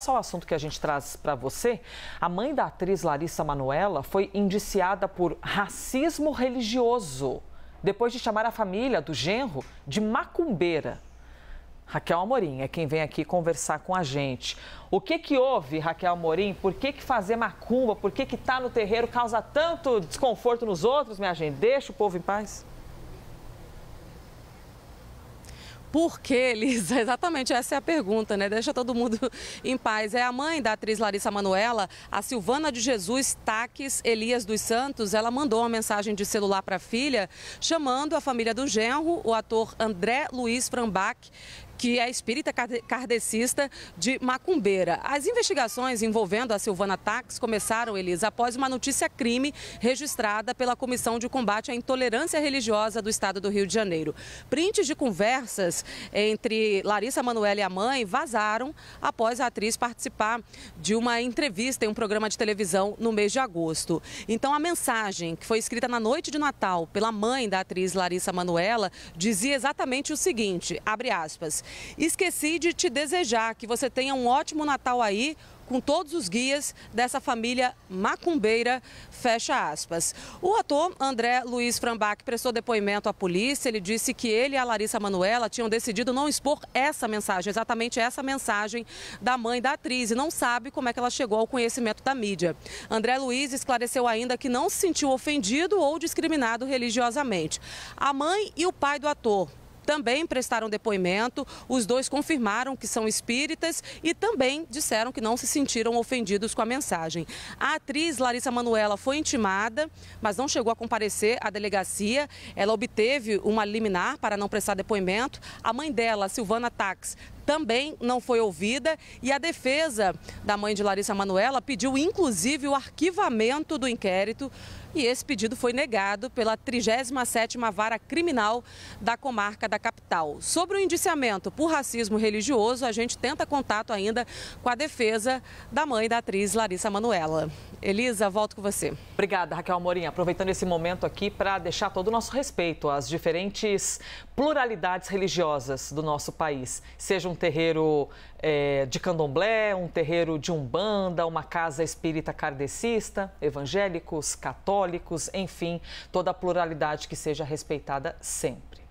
Só o assunto que a gente traz para você, a mãe da atriz Larissa Manuela foi indiciada por racismo religioso, depois de chamar a família do genro de macumbeira. Raquel Amorim é quem vem aqui conversar com a gente. O que que houve, Raquel Amorim? Por que que fazer macumba, por que que estar tá no terreiro causa tanto desconforto nos outros, minha gente? Deixa o povo em paz. Por que, Lisa? Exatamente essa é a pergunta, né? Deixa todo mundo em paz. É a mãe da atriz Larissa Manuela, a Silvana de Jesus Taques Elias dos Santos. Ela mandou uma mensagem de celular para a filha, chamando a família do genro, o ator André Luiz Frambach, que é espírita kardecista de Macumbeira. As investigações envolvendo a Silvana Tax começaram, Elisa, após uma notícia crime registrada pela Comissão de Combate à Intolerância Religiosa do Estado do Rio de Janeiro. Prints de conversas entre Larissa Manoela e a mãe vazaram após a atriz participar de uma entrevista em um programa de televisão no mês de agosto. Então, a mensagem que foi escrita na noite de Natal pela mãe da atriz Larissa Manoela dizia exatamente o seguinte, abre aspas, Esqueci de te desejar que você tenha um ótimo Natal aí com todos os guias dessa família macumbeira, fecha aspas. O ator André Luiz Frambach prestou depoimento à polícia, ele disse que ele e a Larissa Manuela tinham decidido não expor essa mensagem, exatamente essa mensagem da mãe da atriz, e não sabe como é que ela chegou ao conhecimento da mídia. André Luiz esclareceu ainda que não se sentiu ofendido ou discriminado religiosamente. A mãe e o pai do ator, também prestaram depoimento. Os dois confirmaram que são espíritas e também disseram que não se sentiram ofendidos com a mensagem. A atriz Larissa Manuela foi intimada, mas não chegou a comparecer à delegacia. Ela obteve uma liminar para não prestar depoimento. A mãe dela, Silvana Tax, também não foi ouvida e a defesa da mãe de Larissa Manuela pediu inclusive o arquivamento do inquérito e esse pedido foi negado pela 37ª Vara Criminal da comarca da capital. Sobre o indiciamento por racismo religioso, a gente tenta contato ainda com a defesa da mãe da atriz Larissa Manuela. Elisa, volto com você. Obrigada, Raquel Amorim. Aproveitando esse momento aqui para deixar todo o nosso respeito às diferentes pluralidades religiosas do nosso país, sejam terreiro é, de candomblé, um terreiro de umbanda, uma casa espírita kardecista, evangélicos, católicos, enfim, toda a pluralidade que seja respeitada sempre.